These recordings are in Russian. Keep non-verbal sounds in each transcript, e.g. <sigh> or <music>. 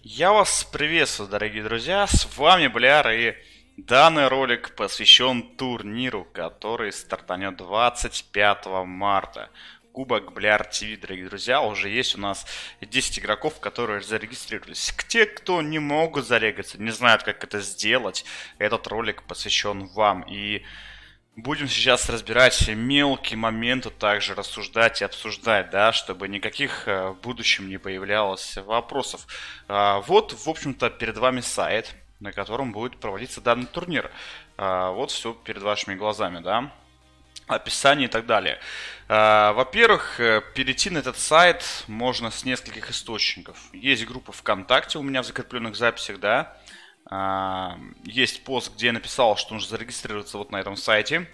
Я вас приветствую, дорогие друзья, с вами Бляр, и данный ролик посвящен турниру, который стартанет 25 марта. Кубок Бляр ТВ, дорогие друзья, уже есть у нас 10 игроков, которые зарегистрировались. К те, кто не могут зарегаться, не знают, как это сделать, этот ролик посвящен вам. И Будем сейчас разбирать мелкие моменты, также рассуждать и обсуждать, да, чтобы никаких э, в будущем не появлялось вопросов. А, вот, в общем-то, перед вами сайт, на котором будет проводиться данный турнир. А, вот все перед вашими глазами, да описание и так далее. А, во-первых, э, перейти на этот сайт можно с нескольких источников. Есть группа ВКонтакте у меня в закрепленных записях, да, а, есть пост, где я написал, что нужно зарегистрироваться вот на этом сайте.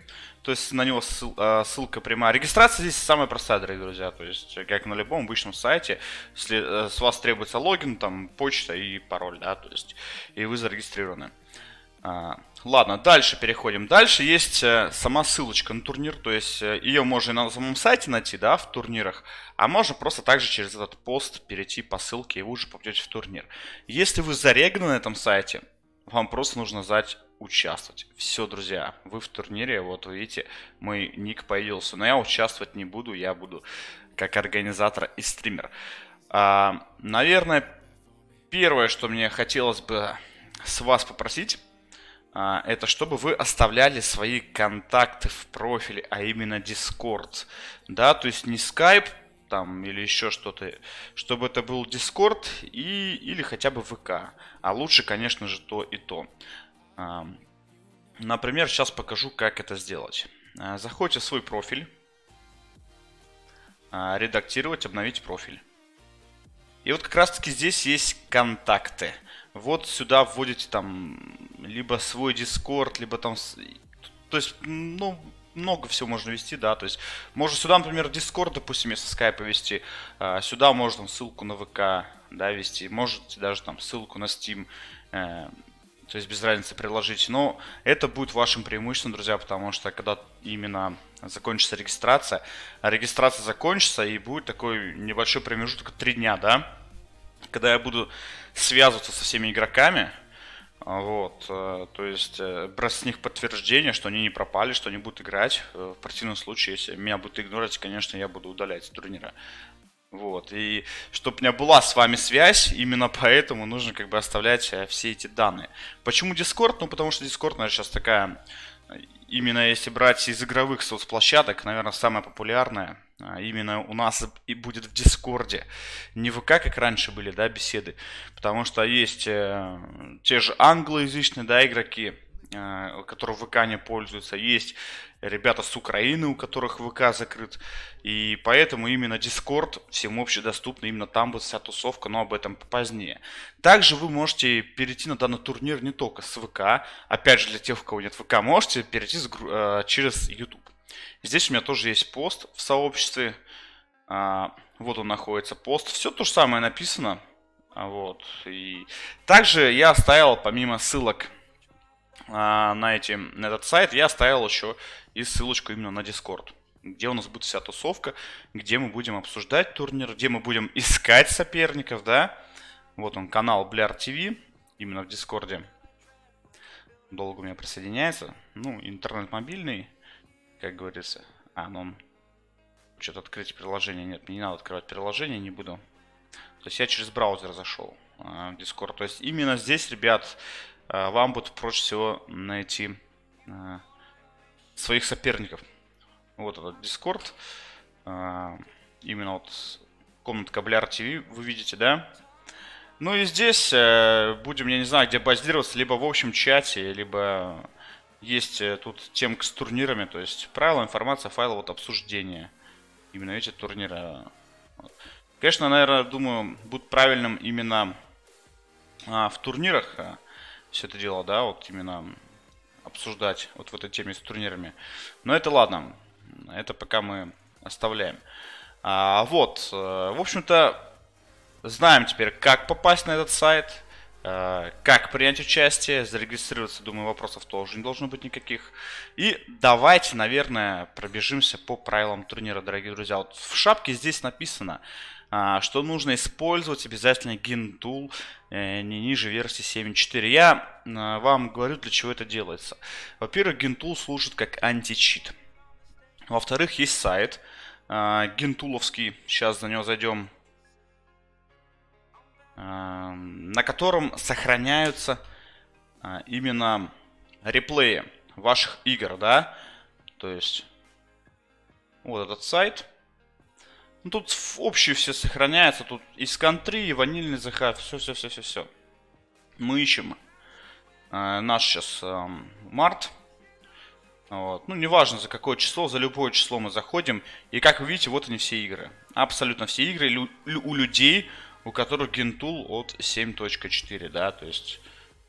То есть на него ссыл, а, ссылка прямая. Регистрация здесь самая простая, дорогие друзья. То есть, как на любом обычном сайте, если э, с вас требуется логин, там почта и пароль, да, то есть, и вы зарегистрированы. А, Ладно, дальше переходим. Дальше есть э, сама ссылочка на турнир, то есть э, ее можно на самом сайте найти, да, в турнирах, а можно просто также через этот пост перейти по ссылке, и вы уже попадете в турнир. Если вы зареганы на этом сайте, вам просто нужно знать участвовать. Все, друзья, вы в турнире, вот видите, мой ник появился. Но я участвовать не буду, я буду как организатор и стример. А, наверное, первое, что мне хотелось бы с вас попросить, а, это чтобы вы оставляли свои контакты в профиле, а именно Discord. Да, то есть не Skype там или еще что-то, чтобы это был Discord и, или хотя бы ВК. А лучше, конечно же, то и то. Например, сейчас покажу, как это сделать. А, заходите в свой профиль, а, редактировать, обновить профиль. И вот как раз таки здесь есть контакты. Вот сюда вводите там либо свой Discord, либо там... То есть, ну, много всего можно вести, да, то есть можно сюда, например, Discord, допустим, если Skype вести, а, сюда можно ссылку на ВК, да, вести, можете даже там ссылку на Steam, э, то есть без разницы приложить, но это будет вашим преимуществом, друзья, потому что когда именно закончится регистрация, а регистрация закончится и будет такой небольшой промежуток 3 дня, да, когда я буду связываться со всеми игроками, вот, э, то есть э, брать с них подтверждение, что они не пропали, что они будут играть. Э, в противном случае, если меня будут игнорить, конечно, я буду удалять с турнира. Вот, и чтобы у меня была с вами связь, именно поэтому нужно как бы оставлять все эти данные. Почему Discord? Ну, потому что Discord, наверное, сейчас такая, именно если брать из игровых соцплощадок, наверное, самая популярная. А именно у нас и будет в Дискорде. Не ВК, как раньше были, да, беседы. Потому что есть э, те же англоязычные, да, игроки, э, которые ВК не пользуются. Есть ребята с Украины, у которых ВК закрыт. И поэтому именно Дискорд всем общедоступный, именно там будет вся тусовка, но об этом позднее. Также вы можете перейти на данный турнир не только с ВК. Опять же, для тех, у кого нет ВК, можете перейти с, э, через YouTube. Здесь у меня тоже есть пост в сообществе. А, вот он находится, пост. Все то же самое написано. А, вот. И также я оставил, помимо ссылок а, на, эти, на этот сайт, я оставил еще и ссылочку именно на Discord где у нас будет вся тусовка, где мы будем обсуждать турнир, где мы будем <laughs> искать соперников, да. Вот он, канал Бляр ТВ, именно в Дискорде. Долго у меня присоединяется. Ну, интернет мобильный как говорится, а, ну, что-то открыть приложение, нет, мне не надо открывать приложение, не буду. То есть я через браузер зашел а, в Discord. То есть именно здесь, ребят, а, вам будет проще всего найти а, своих соперников. Вот этот Discord. Именно вот комната Бляр ТВ, вы видите, да? Ну и здесь э, будем, я не знаю, где базироваться, либо в общем чате, либо есть э, тут темка с турнирами, то есть правила, информация, файл, вот обсуждение. Именно эти турниры. А, Конечно, наверное, думаю, будет правильным именно а, в турнирах а, все это дело, да, вот именно обсуждать вот в этой теме с турнирами. Но это ладно, это пока мы оставляем. А, вот, э, в общем-то, знаем теперь, как попасть на этот сайт – Э, как принять участие, зарегистрироваться, думаю, вопросов тоже не должно быть никаких. И давайте, наверное, пробежимся по правилам турнира, дорогие друзья. Вот в шапке здесь написано, э, что нужно использовать обязательно гин э, не ниже версии 7.4. Я вам говорю, для чего это делается. Во-первых, гин служит как античит. Во-вторых, есть сайт гентуловский, сейчас на него зайдем, на котором сохраняются а, именно реплеи ваших игр, да, то есть вот этот сайт. Ну, тут общие все сохраняются, тут и скантри, и ванильный захват, все-все-все-все-все. Мы ищем э, наш сейчас э, март. Вот. Ну, неважно за какое число, за любое число мы заходим. И как вы видите, вот они все игры. Абсолютно все игры лю- у людей у которых гентул от 7.4, да, то есть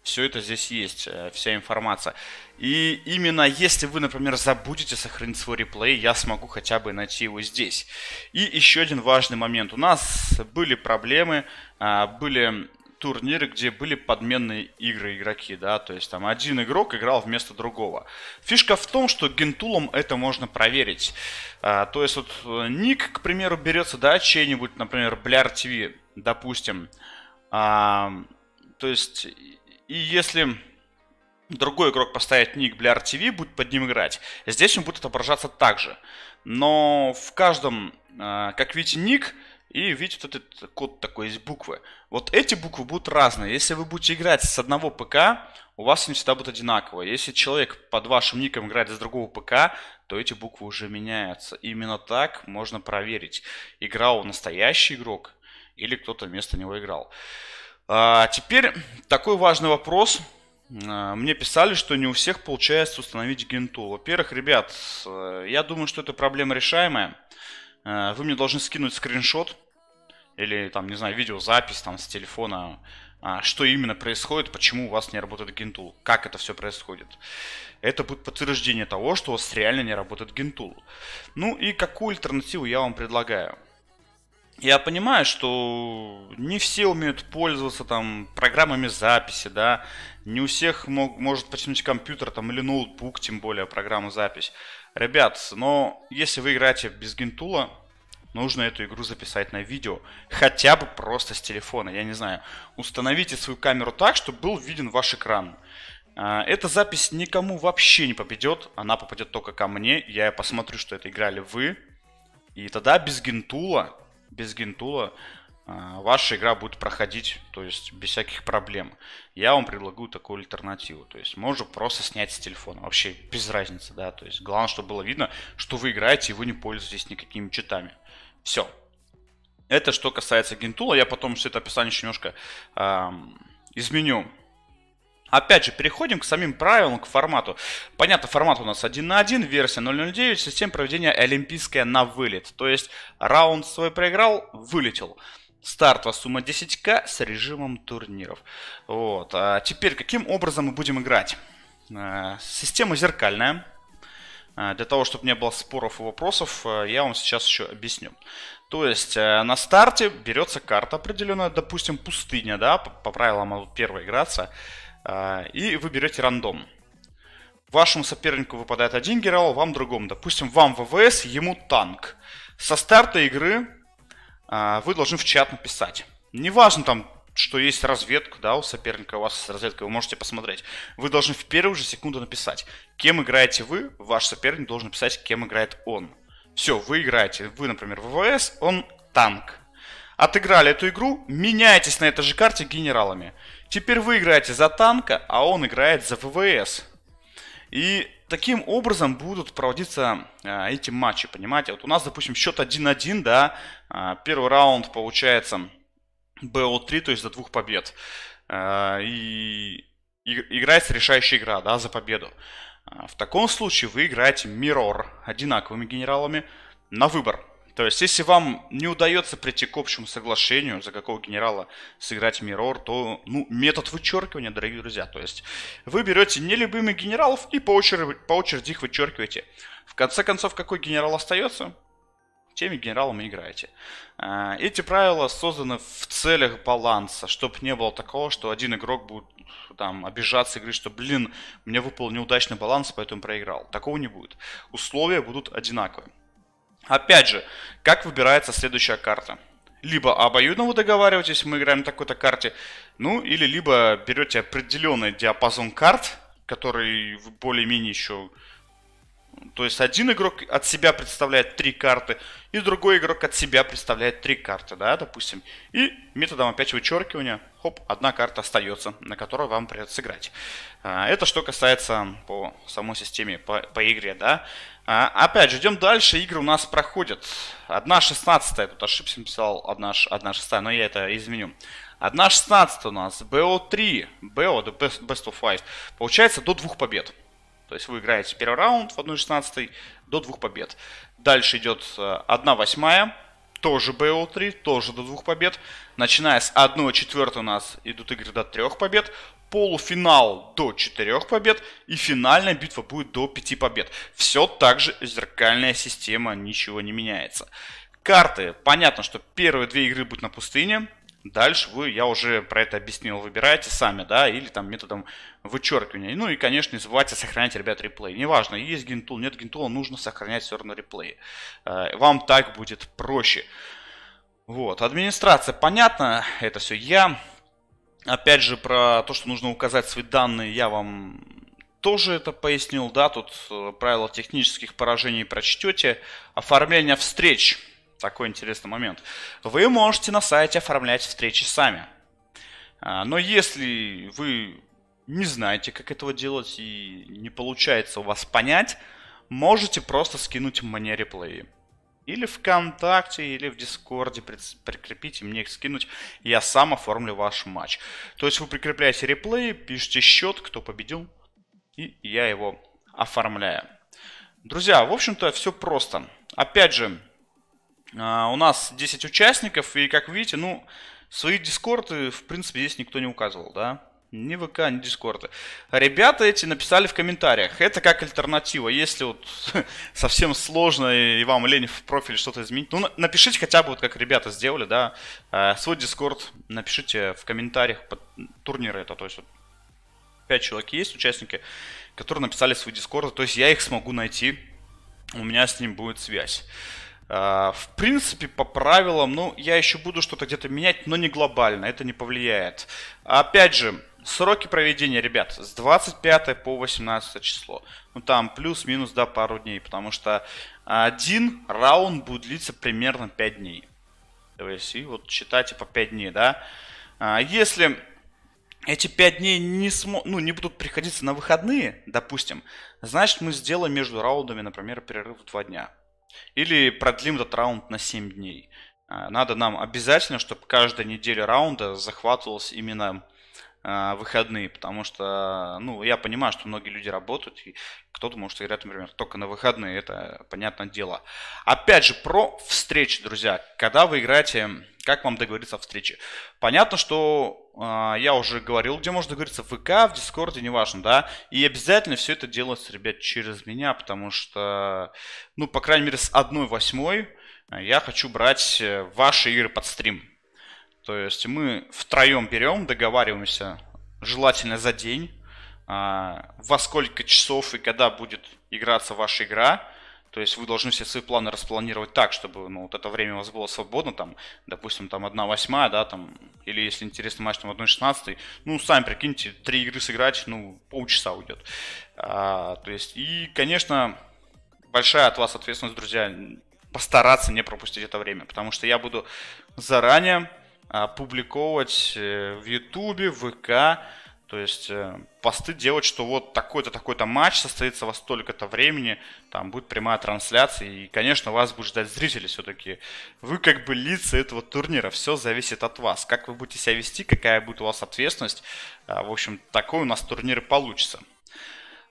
все это здесь есть, э, вся информация. И именно если вы, например, забудете сохранить свой реплей, я смогу хотя бы найти его здесь. И еще один важный момент. У нас были проблемы, а, были турниры, где были подменные игры игроки, да, то есть там один игрок играл вместо другого. Фишка в том, что гентулом это можно проверить. А, то есть вот э, ник, к примеру, берется, да, чей-нибудь, например, Бляр ТВ, допустим. А, то есть, и если другой игрок поставит ник Бляр ТВ, будет под ним играть, здесь он будет отображаться также. Но в каждом, а, как видите, ник и видит вот этот код такой из буквы. Вот эти буквы будут разные. Если вы будете играть с одного ПК, у вас они всегда будут одинаковые. Если человек под вашим ником играет с другого ПК, то эти буквы уже меняются. Именно так можно проверить, играл настоящий игрок или кто-то вместо него играл. А теперь такой важный вопрос. А, мне писали, что не у всех получается установить гентул. Во-первых, ребят, э, я думаю, что эта проблема решаемая. А, вы мне должны скинуть скриншот или там, не знаю, видеозапись там с телефона, а, что именно происходит, почему у вас не работает гентул, как это все происходит. Это будет подтверждение того, что у вас реально не работает гентул. Ну и какую альтернативу я вам предлагаю? Я понимаю, что не все умеют пользоваться там программами записи, да, не у всех мог, может починить компьютер там или ноутбук, тем более программу запись. Ребят, но если вы играете без гентула, нужно эту игру записать на видео. Хотя бы просто с телефона, я не знаю. Установите свою камеру так, чтобы был виден ваш экран. А, эта запись никому вообще не попадет, она попадет только ко мне, я посмотрю, что это играли вы. И тогда без гентула, без гентула а, ваша игра будет проходить, то есть без всяких проблем. Я вам предлагаю такую альтернативу, то есть можно просто снять с телефона, вообще без разницы, да, то есть главное, чтобы было видно, что вы играете и вы не пользуетесь никакими читами. Все. Это что касается гентула. Я потом все это описание еще немножко эм, изменю. Опять же, переходим к самим правилам, к формату. Понятно, формат у нас 1 на 1, версия 009, система проведения олимпийская на вылет. То есть раунд свой проиграл, вылетел. Стартовая сумма 10к с режимом турниров. Вот. А теперь, каким образом мы будем играть? Э, система зеркальная. А, для того, чтобы не было споров и вопросов, э, я вам сейчас еще объясню. То есть э, на старте берется карта определенная, допустим, пустыня, да, по правилам она первая играться, а, и вы берете рандом. Вашему сопернику выпадает один генерал, вам другому. Допустим, вам ВВС, ему танк. Со старта игры а, вы должны в чат написать. Неважно там, что есть разведка, да, у соперника у вас есть разведка, вы можете посмотреть. Вы должны в первую же секунду написать, кем играете вы, ваш соперник должен написать, кем играет он. Все, вы играете, вы, например, ВВС, он танк. Отыграли эту игру, меняетесь на этой же карте генералами. Теперь вы играете за танка, а он играет за ВВС. И таким образом будут проводиться э, эти матчи, понимаете? Вот у нас, допустим, счет 1-1, да, э, первый раунд получается БО 3 то есть до двух побед. Э, и играется решающая игра, да, за победу. Э, в таком случае вы играете мирор одинаковыми генералами на выбор. То есть, если вам не удается прийти к общему соглашению, за какого генерала сыграть Мирор, то, ну, метод вычеркивания, дорогие друзья. То есть, вы берете нелюбимых генералов и по очереди, по очереди их вычеркиваете. В конце концов, какой генерал остается, теми генералом играете. А, эти правила созданы в целях баланса, чтобы не было такого, что один игрок будет там обижаться и говорить, что, блин, мне выпал неудачный баланс, поэтому проиграл. Такого не будет. Условия будут одинаковые. Опять же, как выбирается следующая карта? Либо обоюдно вы договариваетесь, мы играем на такой-то карте, ну или либо берете определенный диапазон карт, который более-менее еще то есть один игрок от себя представляет три карты, и другой игрок от себя представляет три карты, да, допустим. И методом опять вычеркивания, хоп, одна карта остается, на которую вам придется играть. А, это что касается по самой системе, по, по игре, да. А, опять же, идем дальше, игры у нас проходят. Одна шестнадцатая, тут ошибся, написал одна одна шестая, но я это изменю. 1.16 у нас, BO3, BO, the best, best of 5, получается до двух побед. То есть вы играете первый раунд в 1-16 до двух побед. Дальше идет 1-8, э, тоже BO3, тоже до двух побед. Начиная с 1-4 у нас идут игры до трех побед. Полуфинал до четырех побед. И финальная битва будет до пяти побед. Все так же зеркальная система, ничего не меняется. Карты. Понятно, что первые две игры будут на пустыне. Дальше вы, я уже про это объяснил, выбираете сами, да, или там методом вычеркивания. Ну и, конечно, не забывайте сохранять, ребят, реплей. Неважно, есть гентул, нет гентула, нужно сохранять все равно реплей. Э, вам так будет проще. Вот, администрация, понятно, это все я. Опять же, про то, что нужно указать свои данные, я вам тоже это пояснил, да, тут э, правила технических поражений прочтете. Оформление встреч такой интересный момент. Вы можете на сайте оформлять встречи сами. А, но если вы не знаете, как этого делать и не получается у вас понять, можете просто скинуть мне реплеи. Или ВКонтакте, или в Дискорде прикрепите мне их скинуть, я сам оформлю ваш матч. То есть вы прикрепляете реплеи, пишите счет, кто победил, и я его оформляю. Друзья, в общем-то все просто. Опять же, а, у нас 10 участников, и как видите, ну, свои дискорды, в принципе, здесь никто не указывал, да? Ни ВК, ни Дискорда. Ребята эти написали в комментариях. Это как альтернатива. Если вот <laughs> совсем сложно и вам лень в профиле что-то изменить, ну напишите хотя бы вот как ребята сделали, да, а, свой Дискорд напишите в комментариях под турниры это, то есть вот 5 человек есть, участники, которые написали свой Дискорд, то есть я их смогу найти, у меня с ним будет связь. А, в принципе, по правилам, ну, я еще буду что-то где-то менять, но не глобально, это не повлияет. Опять же, сроки проведения, ребят, с 25 по 18 число. Ну, там плюс-минус, да, пару дней, потому что один раунд будет длиться примерно 5 дней. То есть, и вот считайте по 5 дней, да. А, если эти 5 дней не, смо... ну, не будут приходиться на выходные, допустим, значит, мы сделаем между раундами, например, перерыв в 2 дня. Или продлим этот раунд на 7 дней. Э, надо нам обязательно, чтобы каждая неделя раунда захватывалась именно а, выходные, потому что, ну, я понимаю, что многие люди работают, и кто-то может играть, например, только на выходные, это понятное дело. Опять же, про встречи, друзья. Когда вы играете, как вам договориться о встрече? Понятно, что э, я уже говорил, где можно договориться, в ВК, в Дискорде, неважно, да, и обязательно все это делается, ребят, через меня, потому что, ну, по крайней мере, с 1 восьмой я хочу брать э, ваши игры под стрим, то есть мы втроем берем, договариваемся, желательно за день, а, во сколько часов и когда будет играться ваша игра. То есть вы должны все свои планы распланировать так, чтобы ну, вот это время у вас было свободно, там, допустим, там 1 восьмая, да, там, или если интересный матч, там 1 16 ну, сами прикиньте, три игры сыграть, ну, полчаса уйдет. А, то есть, и, конечно, большая от вас ответственность, друзья, постараться не пропустить это время, потому что я буду заранее публиковать э, в Ютубе, в ВК, то есть э, посты делать, что вот такой-то, такой-то матч состоится во столько-то времени, там будет прямая трансляция, и, конечно, вас будут ждать зрители все-таки. Вы как бы лица этого турнира, все зависит от вас. Как вы будете себя вести, какая будет у вас ответственность, а, в общем, такой у нас турнир и получится.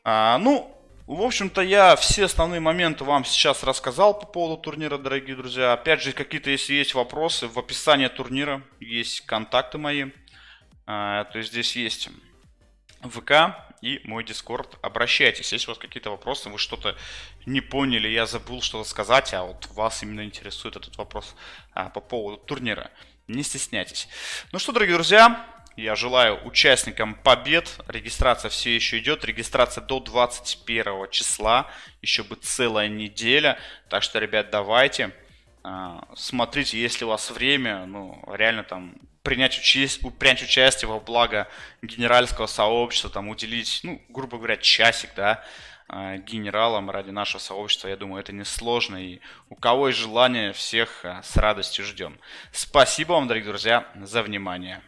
А, ну, в общем-то, я все основные моменты вам сейчас рассказал по поводу турнира, дорогие друзья. Опять же, какие-то, если есть вопросы, в описании турнира есть контакты мои. А, то есть здесь есть ВК и мой Дискорд. Обращайтесь, если у вас какие-то вопросы, вы что-то не поняли, я забыл что-то сказать, а вот вас именно интересует этот вопрос а, по поводу турнира. Не стесняйтесь. Ну что, дорогие друзья, я желаю участникам побед. Регистрация все еще идет. Регистрация до 21 числа. Еще бы целая неделя. Так что, ребят, давайте. А, смотрите, если у вас время, ну, реально там принять, участь, принять участие во благо генеральского сообщества, там уделить, ну, грубо говоря, часик, да, а, генералам ради нашего сообщества. Я думаю, это несложно. И у кого есть желание, всех а, с радостью ждем. Спасибо вам, дорогие друзья, за внимание.